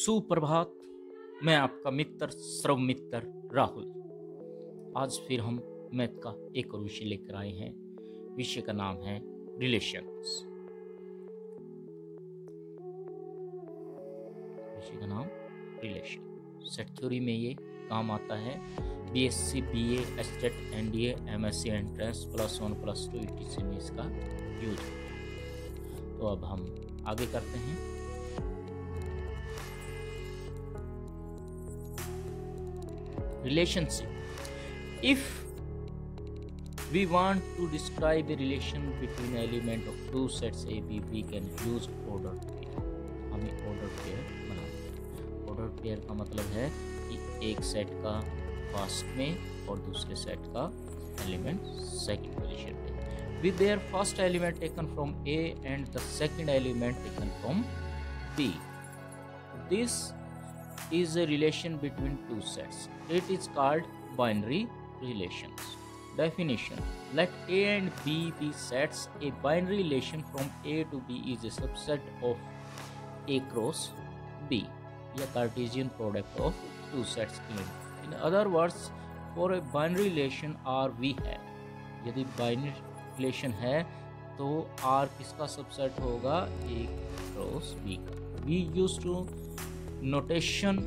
सुप्रभात मैं आपका मित्र श्रव मित्र राहुल आज फिर हम मैथ का एक और विषय लेकर आए हैं विषय का नाम है रिलेशन विषय का नाम रिलेशन सेट थ्योरी में ये काम आता है B S C B S TET N D M S C entrance plus one plus two E T इसका यूज तो अब हम आगे करते हैं relationship. If we want to describe a relation between element of two sets A B, we can use order pair. हमें order pair बनाते हैं order pair ka matlab hai ki ek set ka first mein aur dusre set ka element second position में with their first element taken from A and the second element taken from B. This is a relation between two sets. It is called binary relations. Definition Let A and B be sets. A binary relation from A to B is a subset of A cross B, a Cartesian product of two sets In other words, for a binary relation R, we have. यदि binary relation है तो R किसका subset होगा A cross B का. We used to notation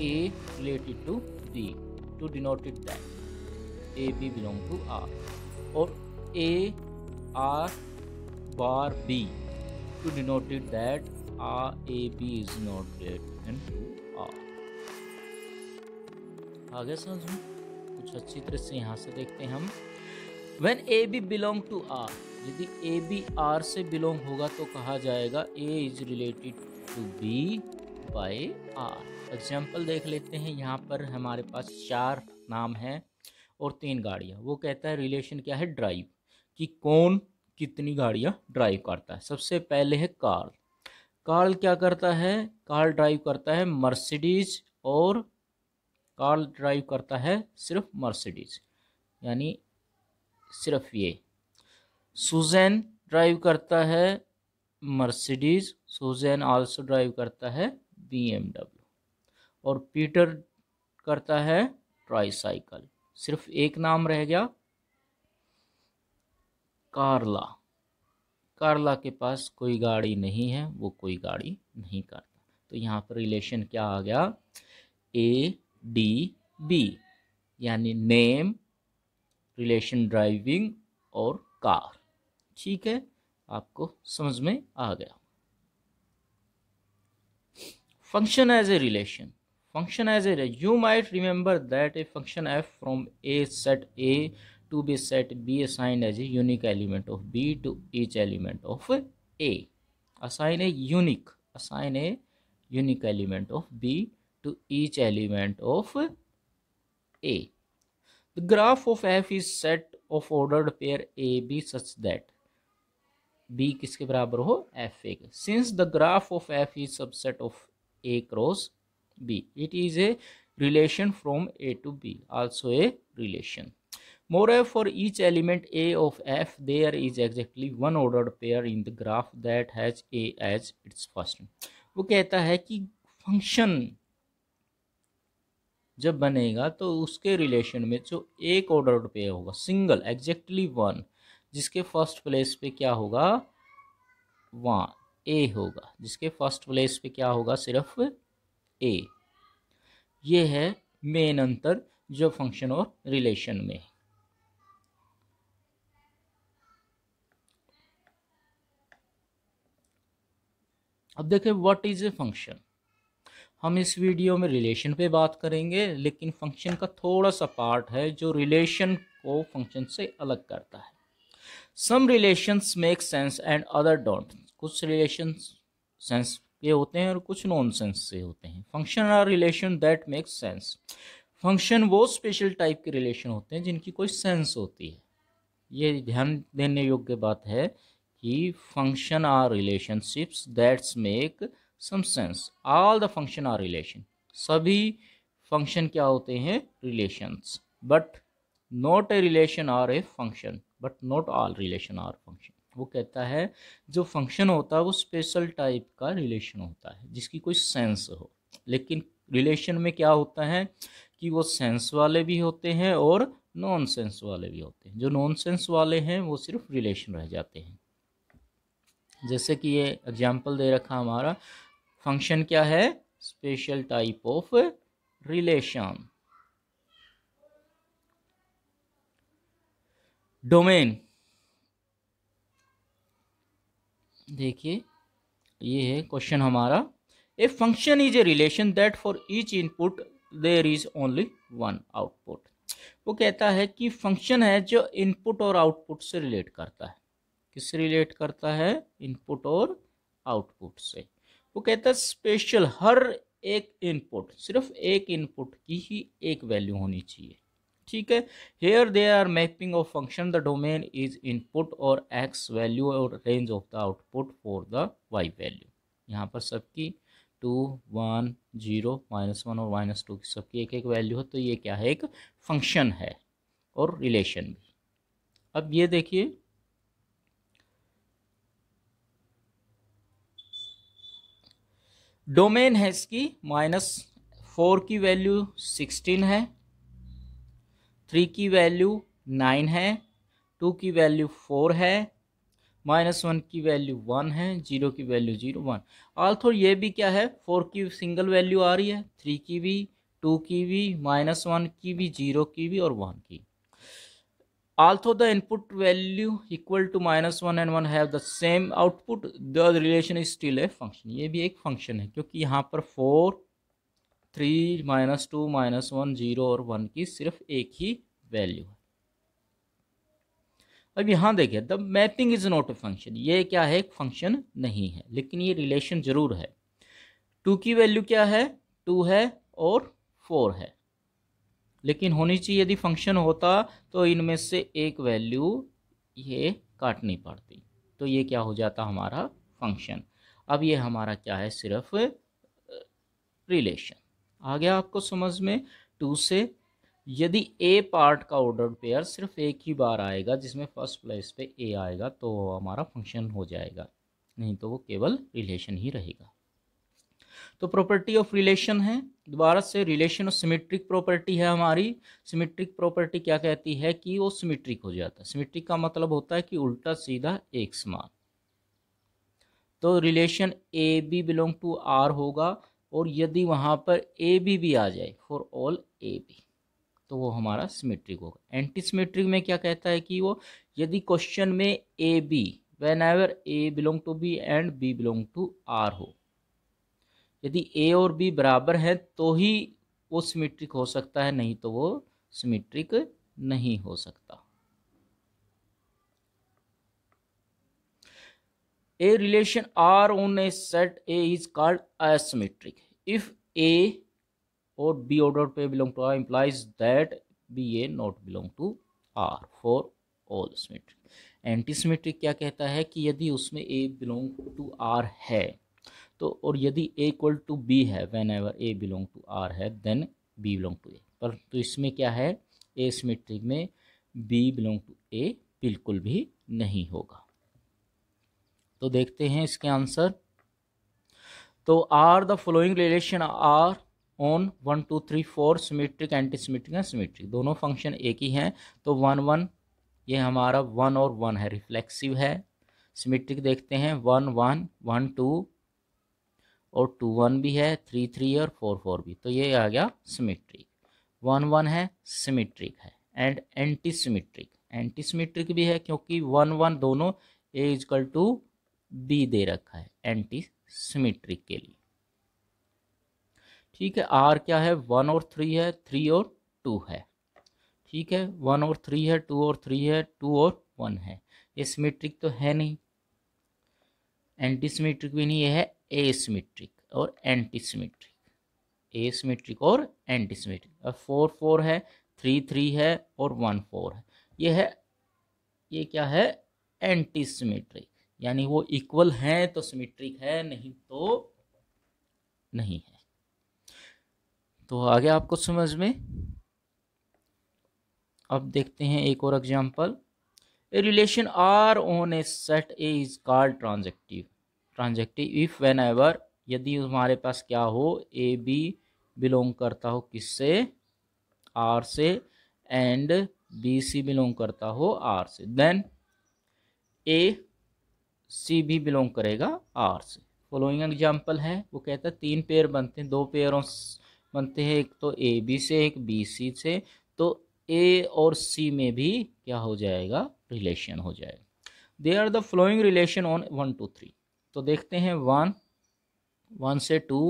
A related to B to denote it that A B belong to R or A R bar B to denote it that R A B is not greater than to R आगे समझ कुछ अच्छी तरह से यहाँ से देखते हैं हम when A B belong to R यदि ए बी आर से बिलोंग होगा तो कहा जाएगा A is related to B by R example देख लेते हैं यहाँ पर हमारे पास चार नाम हैं और तीन गाड़ियाँ वो कहता है रिलेशन क्या है ड्राइव कि कौन कितनी गाड़ियाँ ड्राइव करता है सबसे पहले है कार कार क्या करता है कार ड्राइव करता है मर्सिडीज और कार ड्राइव करता है सिर्फ मर्सिडीज यानी सिर्फ ये सुजैन ड्राइव करता है मर्सिडीज सुजैन आल्सो ड्राइव करता है बी और पीटर करता है ट्राईसाइकिल सिर्फ एक नाम रह गया कार्ला कार्ला के पास कोई गाड़ी नहीं है वो कोई गाड़ी नहीं करता तो यहाँ पर रिलेशन क्या आ गया ए डी बी यानी नेम रिलेशन ड्राइविंग और कार ठीक है आपको समझ में आ गया function as a relation function as a you might remember that a function f from a set a to be set b assigned as a unique element of b to each element of a assign a unique assign a unique element of b to each element of a the graph of f is set of ordered pair a b such that b is equal to f a Since the graph of f is subset of a cross b it is a relation from a to b also a relation moreover for each element a of f there is exactly one ordered pair in the graph that has a as its first वो कहता है कि function जब बनेगा तो उसके relation में जो एक ऑर्डर्ड पेयर होगा सिंगल एग्जैक्टली वन जिसके फर्स्ट प्लेस पे क्या होगा वन ए होगा जिसके फर्स्ट प्लेस पे क्या होगा सिर्फ ए ये है मेन अंतर जो फंक्शन और रिलेशन में है अब देखें व्हाट इज़ ए फंक्शन हम इस वीडियो में रिलेशन पे बात करेंगे लेकिन फंक्शन का थोड़ा सा पार्ट है जो रिलेशन को फंक्शन से अलग करता है some relations make sense and other don't कुछ रिलेशन सेंस के होते हैं और कुछ नॉन सेंस से होते हैं function are relation that makes sense function वो स्पेशल टाइप के रिलेशन होते हैं जिनकी कोई सेंस होती है ये ध्यान देने योग्य बात है कि function are relationships that's make some sense all the function are relation सभी फंक्शन क्या होते हैं relations but not a relation are a function but not all relation are function वो कहता है जो फंक्शन होता है वो स्पेशल टाइप का रिलेशन होता है जिसकी कोई सेंस हो लेकिन रिलेशन में क्या होता है कि वो सेंस वाले भी होते हैं और नॉन सेंस वाले भी होते हैं जो नॉन सेंस वाले हैं वो सिर्फ रिलेशन रह जाते हैं जैसे कि ये एग्जाम्पल दे रखा हमारा फंक्शन क्या है special type of relation domain देखिए ये है क्वेश्चन हमारा a function is a relation that for each input there is only one output वो कहता है कि फंक्शन है जो इनपुट और आउटपुट से रिलेट करता है किससे रिलेट करता है इनपुट और आउटपुट से वो कहता है स्पेशल हर एक इनपुट सिर्फ एक इनपुट की ही एक वैल्यू होनी चाहिए ठीक है here they are mapping of function the domain is input और एक्स वैल्यू और range of the output for the y value यहाँ पर सबकी two one zero minus one और माइनस टू की सबकी एक एक वैल्यू है तो ये क्या है एक फंक्शन है और रिलेशन भी अब ये देखिए डोमेन है इसकी माइनस फोर की वैल्यू सिक्सटीन है थ्री की वैल्यू नाइन है टू की वैल्यू फोर है माइनस वन की वैल्यू वन है जीरो की वैल्यू जीरो वन ऑल्थोर ये भी क्या है फोर की सिंगल वैल्यू आ रही है थ्री की भी टू की भी माइनस वन की भी जीरो की भी और वन की although the input value equal to minus one and one have the same output the relation is still a function ये भी एक फंक्शन है क्योंकि यहाँ पर four three minus two minus one zero और वन की सिर्फ एक ही वैल्यू है अब यहाँ देखिए the mapping is not a function ये क्या है एक फंक्शन नहीं है लेकिन ये रिलेशन जरूर है टू की वैल्यू क्या है टू है और फोर है लेकिन होनी चाहिए यदि फंक्शन होता तो इनमें से एक वैल्यू ये काटनी पड़ती तो ये क्या हो जाता हमारा फंक्शन अब ये हमारा क्या है सिर्फ रिलेशन आ गया आपको समझ में टू से यदि ए पार्ट का ऑर्डर पेयर सिर्फ एक ही बार आएगा जिसमें फर्स्ट प्लेस पे ए आएगा तो हमारा फंक्शन हो जाएगा नहीं तो वो केवल रिलेशन ही रहेगा तो प्रॉपर्टी ऑफ रिलेशन है दोबारा से रिलेशन और सिमेट्रिक प्रॉपर्टी है हमारी सिमेट्रिक प्रॉपर्टी क्या कहती है कि वो सिमेट्रिक हो जाता है सिमेट्रिक का मतलब होता है कि उल्टा सीधा एक समान तो relation A B belong to R होगा और यदि वहाँ पर ए बी भी आ जाए फॉर ऑल ए बी तो वो हमारा सिमेट्रिक होगा एंटी सिमेट्रिक में क्या कहता है कि वो यदि क्वेश्चन में A B whenever A belong to B and B belong to R हो यदि ए और बी बराबर हैं तो ही वो सिमेट्रिक हो सकता है नहीं तो वो सिमेट्रिक नहीं हो सकता a relation r on a set a is called asymmetric if a or b order pair belong to r implies that b a not belong to r for all symmetric antisymmetric क्या कहता है कि यदि उसमें ए belong to R है तो और यदि ए इक्वल टू बी है whenever A belong to R है then B belong to A पर तो इसमें क्या है ए सिमेट्रिक में बी बिलोंग टू ए बिल्कुल भी नहीं होगा तो देखते हैं इसके आंसर तो are the following relation are on one two three four symmetric antisymmetric and symmetric दोनों फंक्शन एक ही हैं तो वन वन ये हमारा वन और वन है रिफ्लेक्सिव है सिमेट्रिक देखते हैं वन वन वन टू और टू वन भी है थ्री थ्री और फोर फोर भी तो ये आ गया सिमेट्रिक वन वन है सिमेट्रिक है and antisymmetric antisymmetric भी है क्योंकि वन वन दोनों ए इजकल टू बी दे रखा है एंटी सिमेट्रिक के लिए ठीक है आर क्या है वन और थ्री है थ्री और टू है ठीक है वन और थ्री है टू और थ्री है टू और वन है ये सिमेट्रिक तो है नहीं एंटी सिमेट्रिक भी नहीं ये है ए सिमेट्रिक और एंटी सिमेट्रिक ए सिमेट्रिक और एंटी सिमेट्रिक अब फोर फोर है थ्री थ्री है और वन फोर है ये है ये क्या है एंटी सिमेट्रिक यानी वो इक्वल है तो सिमेट्रिक है नहीं तो नहीं है तो आ गया आपको समझ में अब देखते हैं एक और example a relation are on a set A is called transitive transitive if whenever यदि हमारे पास क्या हो ए बी बिलोंग करता हो किससे आर से एंड बी सी बिलोंग करता हो आर से देन ए सी भी बिलोंग करेगा आर से फॉलोइंग एग्जाम्पल है वो कहता है तीन पेयर बनते हैं दो पेयरों बनते हैं एक तो ए बी से एक बी सी से तो ए और सी में भी क्या हो जाएगा रिलेशन हो जाएगा they are the following relation on one two three तो देखते हैं वन वन से टू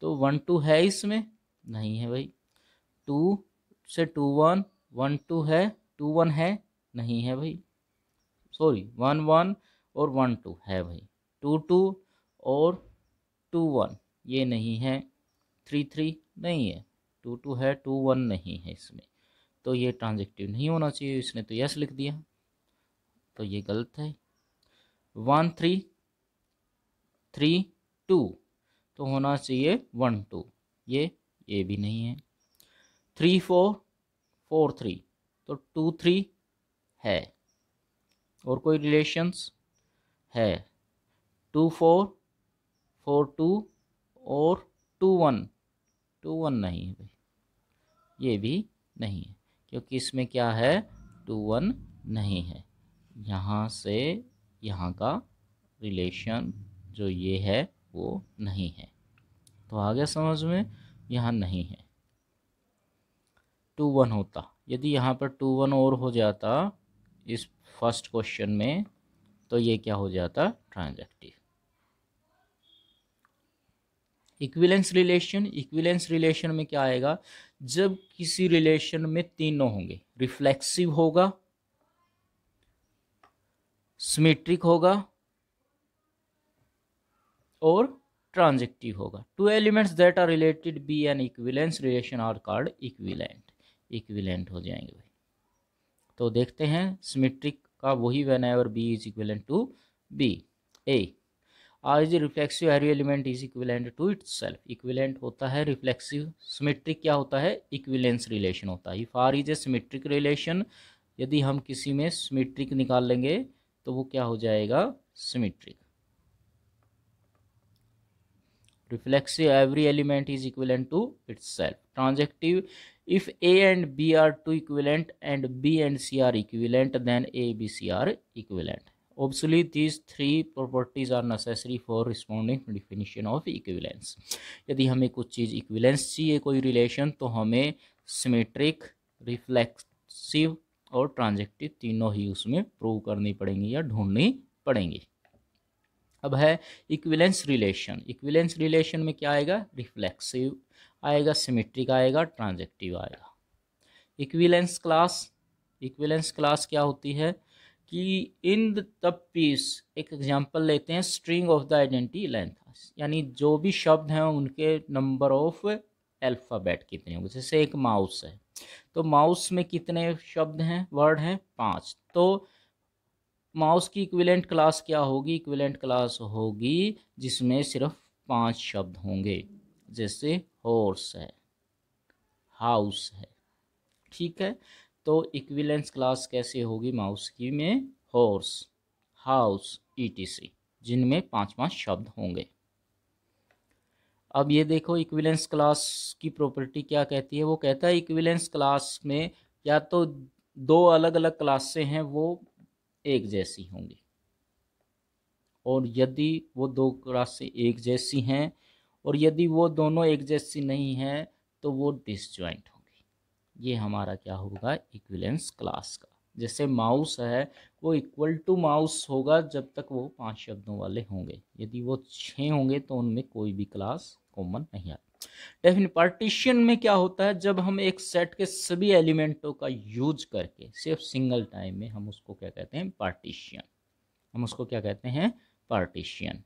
तो वन टू है इसमें नहीं है भाई टू से टू वन वन टू है टू वन है नहीं है भाई सॉरी वन वन और वन टू है भाई टू टू और टू वन ये नहीं है थ्री थ्री नहीं है टू टू है टू वन नहीं है इसमें तो ये ट्रांजेक्टिव नहीं होना चाहिए इसने तो यस लिख दिया तो ये गलत है वन थ्री थ्री टू तो होना चाहिए वन टू ये ये भी नहीं है थ्री फोर फोर थ्री तो टू थ्री है और कोई रिलेशंस है टू फोर फोर टू और टू वन टू वन नहीं है भाई ये भी नहीं है क्योंकि इसमें क्या है टू वन नहीं है यहाँ से यहाँ का रिलेशन जो ये है वो नहीं है तो आगे समझ में यहाँ नहीं है टू वन होता यदि यहाँ पर टू वन और हो जाता इस फर्स्ट क्वेश्चन में तो ये क्या हो जाता transitive equivalence relation equivalence relation में क्या आएगा जब किसी रिलेशन में तीनों होंगे रिफ्लेक्सिव होगा सिमेट्रिक होगा और ट्रांजेक्टिव होगा two elements that are related be an equivalence relation are called equivalent equivalent हो जाएंगे भाई तो देखते हैं सिमेट्रिक आपका वही whenever B is equivalent to B A आज reflexive every element is equivalent to itself equivalent होता है रिफ्लेक्सिव सिमेट्रिक क्या होता है इक्विलेंस रिलेशन होता है if R is a symmetric relation यदि हम किसी में सिमेट्रिक निकाल लेंगे तो वो क्या हो जाएगा symmetric reflexive every element is equivalent to itself transitive if a and b are two equivalent and b and c are equivalent then a b c are equivalent obviously these three properties are necessary for responding definition of equivalence यदि हमें कुछ चीज़ equivalence चाहिए कोई relation तो हमें symmetric reflexive और ट्रांजेक्टिव तीनों ही उसमें प्रूव करनी पड़ेंगी या ढूंढनी पड़ेंगी अब है इक्विलेंस रिलेशन इक्विलेंस रिलेशन में क्या आएगा रिफ्लेक्सिव आएगा सिमेट्रिक आएगा ट्रांजेक्टिव आएगा इक्विलेंस क्लास इक्विलेंस क्लास क्या होती है कि इन द पीस एक एग्जांपल लेते हैं string of the identity length यानी जो भी शब्द हैं उनके नंबर ऑफ अल्फ़ाबेट कितने होंगे जैसे एक माउस है तो माउस में कितने शब्द हैं वर्ड हैं पाँच तो माउस की इक्विलेंट क्लास क्या होगी इक्विलेंट क्लास होगी जिसमें सिर्फ पांच शब्द होंगे जैसे हॉर्स है हाउस है ठीक है तो इक्विलेंस क्लास कैसे होगी माउस की में हॉर्स हाउस ईटीसी जिनमें पांच पांच शब्द होंगे अब ये देखो इक्विलेंस क्लास की प्रॉपर्टी क्या कहती है वो कहता है इक्विलेंस क्लास में या तो दो अलग अलग क्लासे हैं वो एक जैसी होंगी और यदि वो दो क्लास एक जैसी हैं और यदि वो दोनों एक जैसी नहीं है तो वो डिसजॉइंट होगी ये हमारा क्या होगा इक्विलेंस क्लास का जैसे माउस है वो इक्वल टू माउस होगा जब तक वो पांच शब्दों वाले होंगे यदि वो छः होंगे तो उनमें कोई भी क्लास कॉमन नहीं आता डेफिन पार्टीशन में क्या होता है जब हम एक सेट के सभी एलिमेंटों का यूज करके सिर्फ सिंगल टाइम में हम उसको क्या कहते हैं पार्टीशियन हम उसको क्या कहते हैं पार्टीशियन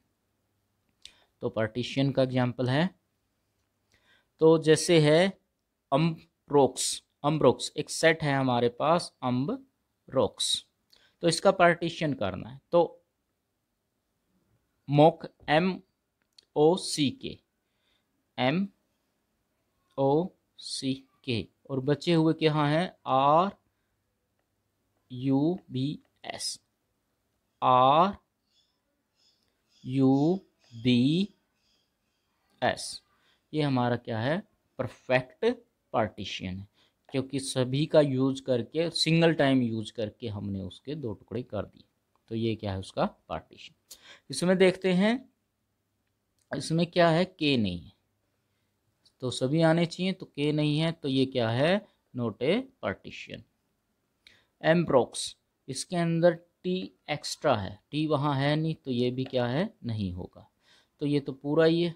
तो पार्टीशन का एग्जाम्पल है तो जैसे है अम्ब्रोक्स अम्ब्रोक्स एक सेट है हमारे पास अम्ब रोक्स तो इसका पार्टीशन करना है तो मोक एम ओ सी के एम ओ सी के और बचे हुए क्या हैं R U B S R U B S ये हमारा क्या है परफेक्ट पार्टीशियन है क्योंकि सभी का यूज करके सिंगल टाइम यूज करके हमने उसके दो टुकड़े कर दिए तो ये क्या है उसका पार्टीशन इसमें देखते हैं इसमें क्या है के नहीं है तो सभी आने चाहिए तो के नहीं है तो ये क्या है नोट ए पार्टीशन एम्प्रोक्स इसके अंदर टी एक्स्ट्रा है टी वहाँ है नहीं तो ये भी क्या है नहीं होगा तो ये तो पूरा ही है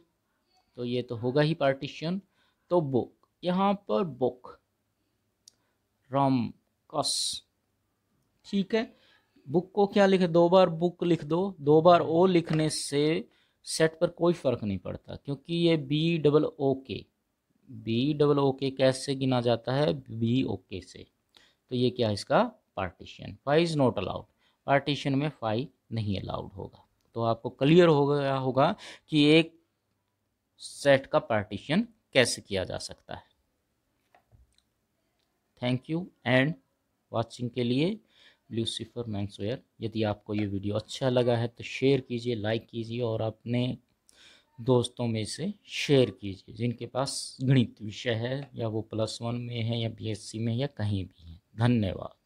तो ये तो होगा ही पार्टीशन तो बुक यहाँ पर बुक रम कस ठीक है बुक को क्या लिखे दो बार बुक लिख दो दो बार ओ लिखने से सेट पर कोई फर्क नहीं पड़ता क्योंकि ये बी डबल ओ के बी डबल ओ के कैसे गिना जाता है बी ओ के से तो ये क्या है इसका partition five is not allowed partition में फाइव नहीं अलाउड होगा तो आपको क्लियर हो गया होगा कि एक सेट का पार्टीशन कैसे किया जा सकता है थैंक यू एंड वॉचिंग के लिए ल्यूसीफर मैंसवेयर यदि आपको ये वीडियो अच्छा लगा है तो शेयर कीजिए लाइक कीजिए और अपने दोस्तों में से शेयर कीजिए जिनके पास गणित विषय है या वो प्लस वन में है या बीएससी में या कहीं भी है धन्यवाद